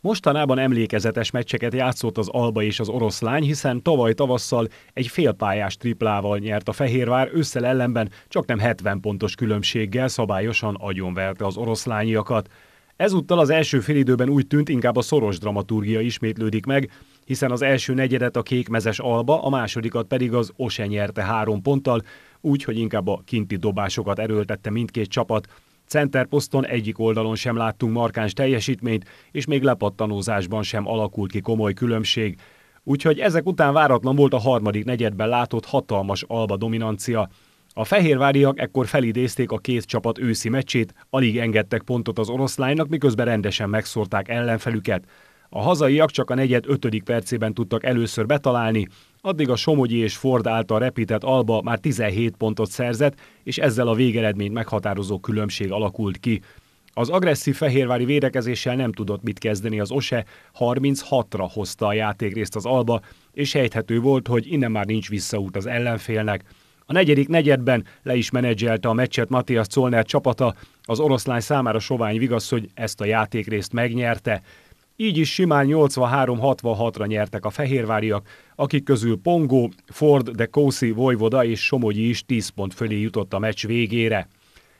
Mostanában emlékezetes meccseket játszott az Alba és az oroszlány, hiszen tavaly tavasszal egy félpályás triplával nyert a Fehérvár, összel ellenben csak nem 70 pontos különbséggel szabályosan agyonverte az oroszlányiakat. Ezúttal az első félidőben úgy tűnt, inkább a szoros dramaturgia ismétlődik meg, hiszen az első negyedet a kékmezes Alba, a másodikat pedig az Ose nyerte három ponttal, úgy, hogy inkább a kinti dobásokat erőltette mindkét csapat, Center poszton egyik oldalon sem láttunk markáns teljesítményt, és még lepattanózásban sem alakult ki komoly különbség. Úgyhogy ezek után váratlan volt a harmadik negyedben látott hatalmas alba dominancia. A fehérváriak ekkor felidézték a két csapat őszi meccsét, alig engedtek pontot az oroszlánynak, miközben rendesen megszórták ellenfelüket. A hazaiak csak a negyed ötödik percében tudtak először betalálni, Addig a Somogyi és Ford által repített Alba már 17 pontot szerzett, és ezzel a végeredményt meghatározó különbség alakult ki. Az agresszív fehérvári védekezéssel nem tudott mit kezdeni az Ose, 36-ra hozta a játékrészt az Alba, és sejthető volt, hogy innen már nincs visszaút az ellenfélnek. A negyedik negyedben le is menedzselte a meccset Matthias Zollner csapata, az oroszlány számára sovány vigasz, hogy ezt a játékrészt megnyerte. Így is simán 83-66-ra nyertek a fehérváriak, akik közül Pongó, Ford, de Kószi, Vojvoda és Somogyi is 10 pont fölé jutott a meccs végére.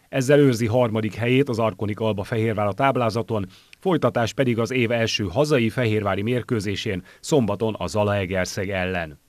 Ezzel őrzi harmadik helyét az Arkonik Alba Fehérvár a táblázaton, folytatás pedig az év első hazai fehérvári mérkőzésén, szombaton a Zalaegerszeg ellen.